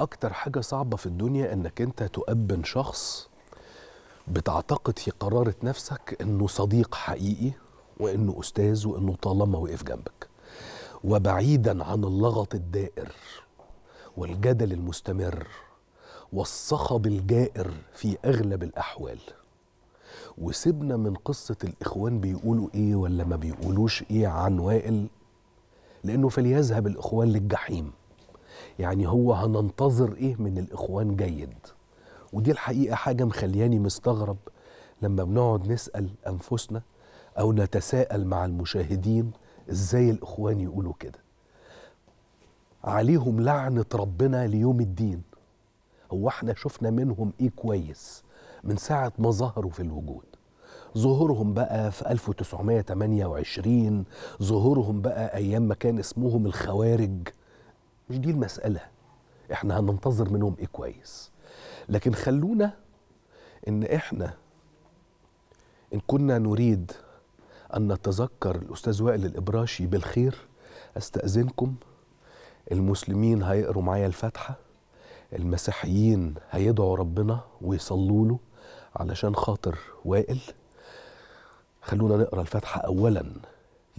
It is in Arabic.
اكتر حاجه صعبه في الدنيا انك انت تؤبن شخص بتعتقد في قراره نفسك انه صديق حقيقي وانه استاذ وانه طالما وقف جنبك وبعيدا عن اللغط الدائر والجدل المستمر والصخب الجائر في اغلب الاحوال وسيبنا من قصه الاخوان بيقولوا ايه ولا ما بيقولوش ايه عن وائل لانه فليذهب الاخوان للجحيم يعني هو هننتظر ايه من الاخوان جيد ودي الحقيقه حاجه مخلياني مستغرب لما بنقعد نسال انفسنا او نتساءل مع المشاهدين ازاي الاخوان يقولوا كده عليهم لعنه ربنا ليوم الدين هو احنا شفنا منهم ايه كويس من ساعه ما ظهروا في الوجود ظهورهم بقى في 1928 ظهورهم بقى ايام ما كان اسمهم الخوارج مش دي المسألة احنا هننتظر منهم ايه كويس لكن خلونا ان احنا ان كنا نريد ان نتذكر الاستاذ وائل الابراشي بالخير استاذنكم المسلمين هيقروا معايا الفاتحه المسيحيين هيدعوا ربنا ويصلوا له علشان خاطر وائل خلونا نقرا الفاتحه اولا